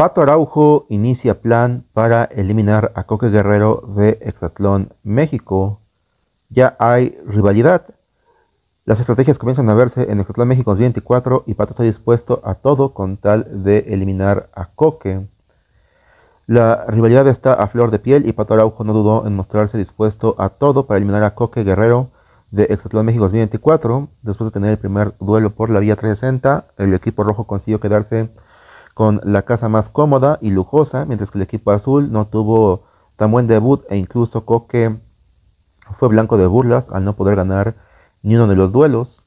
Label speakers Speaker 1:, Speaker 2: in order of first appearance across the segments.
Speaker 1: Pato Araujo inicia plan para eliminar a Coque Guerrero de Exatlón México. Ya hay rivalidad. Las estrategias comienzan a verse en Exatlón México 24 y Pato está dispuesto a todo con tal de eliminar a Coque. La rivalidad está a flor de piel y Pato Araujo no dudó en mostrarse dispuesto a todo para eliminar a Coque Guerrero de Exatlón México 2024. Después de tener el primer duelo por la vía 360, el equipo rojo consiguió quedarse con la casa más cómoda y lujosa, mientras que el equipo azul no tuvo tan buen debut e incluso Coque fue blanco de burlas al no poder ganar ni uno de los duelos.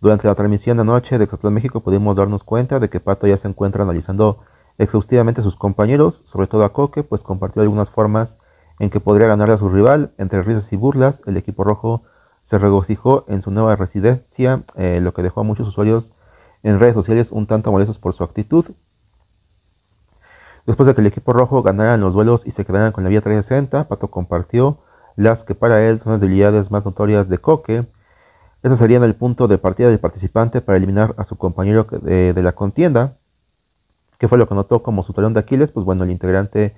Speaker 1: Durante la transmisión de anoche de Exatlón México pudimos darnos cuenta de que Pato ya se encuentra analizando exhaustivamente a sus compañeros, sobre todo a Coque, pues compartió algunas formas en que podría ganar a su rival. Entre risas y burlas, el equipo rojo se regocijó en su nueva residencia, eh, lo que dejó a muchos usuarios en redes sociales un tanto molestos por su actitud. Después de que el equipo rojo ganara los duelos y se quedaran con la vía 360, Pato compartió las que para él son las debilidades más notorias de Coque. Estas serían el punto de partida del participante para eliminar a su compañero de, la contienda, que fue lo que notó como su talón de Aquiles. Pues bueno, el integrante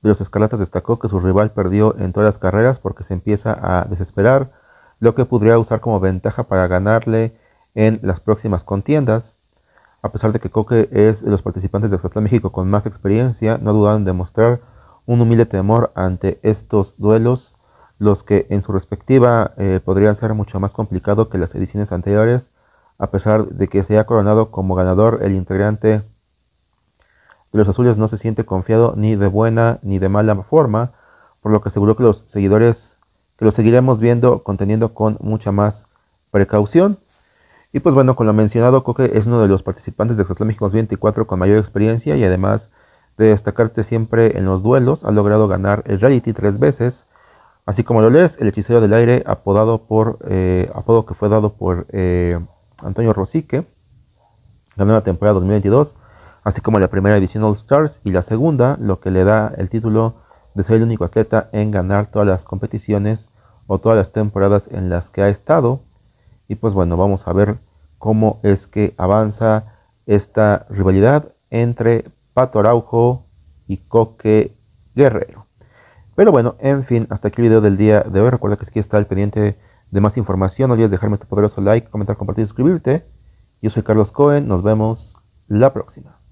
Speaker 1: de los Escarlatas destacó que su rival perdió en todas las carreras porque se empieza a desesperar, lo que podría usar como ventaja para ganarle en las próximas contiendas. A pesar de que Coque es de los participantes de Oxatlán México con más experiencia, no dudaron de mostrar un humilde temor ante estos duelos, los que en su respectiva eh, podrían ser mucho más complicados que las ediciones anteriores, a pesar de que se haya coronado como ganador el integrante de los azules no se siente confiado ni de buena ni de mala forma, por lo que aseguró que los seguidores que lo seguiremos viendo conteniendo con mucha más precaución. Y pues bueno, con lo mencionado, Coque es uno de los participantes de Exatlón México 24 con mayor experiencia y además de destacarte siempre en los duelos, ha logrado ganar el reality tres veces, así como lo lees, el hechicero del aire, apodado por, eh, apodo que fue dado por eh, Antonio Rosique, ganó nueva temporada 2022, así como la primera edición All Stars y la segunda, lo que le da el título de ser el único atleta en ganar todas las competiciones o todas las temporadas en las que ha estado. Y pues bueno, vamos a ver cómo es que avanza esta rivalidad entre Pato Araujo y Coque Guerrero. Pero bueno, en fin, hasta aquí el video del día de hoy. Recuerda que quieres estar al pendiente de más información. No olvides dejarme tu poderoso like, comentar, compartir, y suscribirte. Yo soy Carlos Cohen. Nos vemos la próxima.